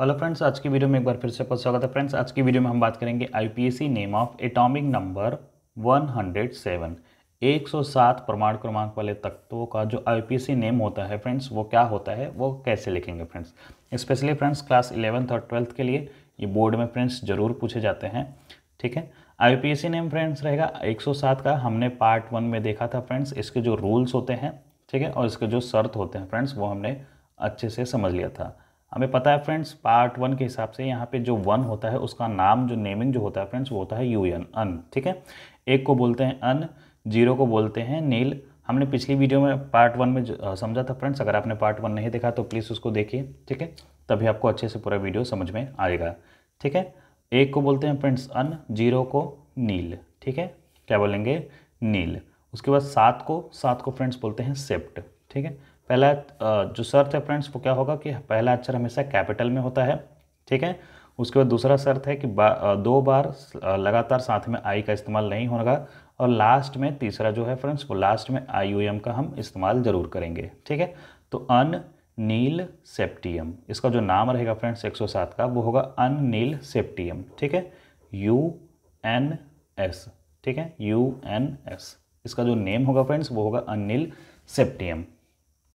hello friends आज की video में एक बार फिर से बहुत स्वागत है फ्रेंड्स आज की वीडियो में हम बात करेंगे IUPAC name of atomic number 107 107 प्रमाण क्रमांक वाले तत्वों का जो आईपीएसी नेम होता है फ्रेंड्स वो क्या होता है वो कैसे लिखेंगे friends specially friends class eleventh और ट्वेल्थ के लिए ये बोर्ड में फ्रेंड्स जरूर पूछे जाते हैं ठीक है आई नेम फ्रेंड्स रहेगा एक का हमने पार्ट वन में देखा था फ्रेंड्स इसके जो रूल्स होते हैं ठीक है और इसके जो शर्त होते हैं फ्रेंड्स वो हमने अच्छे से समझ लिया था हमें पता है फ्रेंड्स पार्ट वन के हिसाब से यहाँ पे जो वन होता है उसका नाम जो नेमिंग जो होता है फ्रेंड्स वो होता है यू एन अन ठीक है एक को बोलते हैं अन जीरो को बोलते हैं नील हमने पिछली वीडियो में पार्ट वन में समझा था फ्रेंड्स अगर आपने पार्ट वन नहीं देखा तो प्लीज़ उसको देखिए ठीक है तभी आपको अच्छे से पूरा वीडियो समझ में आएगा ठीक है एक को बोलते हैं फ्रेंड्स अन जीरो को नील ठीक है क्या बोलेंगे नील उसके बाद सात को सात को फ्रेंड्स बोलते हैं सेप्ट ठीक है पहला जो शर्त है फ्रेंड्स वो क्या होगा कि पहला अक्षर हमेशा कैपिटल में होता है ठीक है उसके बाद दूसरा शर्त है कि बा, दो बार लगातार साथ में आई का इस्तेमाल नहीं होगा और लास्ट में तीसरा जो है फ्रेंड्स वो लास्ट में आई यू एम का हम इस्तेमाल ज़रूर करेंगे ठीक है तो अन नील सेप्टियम इसका जो नाम रहेगा फ्रेंड्स सात का वो होगा अन नील सेप्टियम ठीक है यू एन एस ठीक है यू एन एस इसका जो नेम होगा फ्रेंड्स वो होगा अनिल सेप्टियम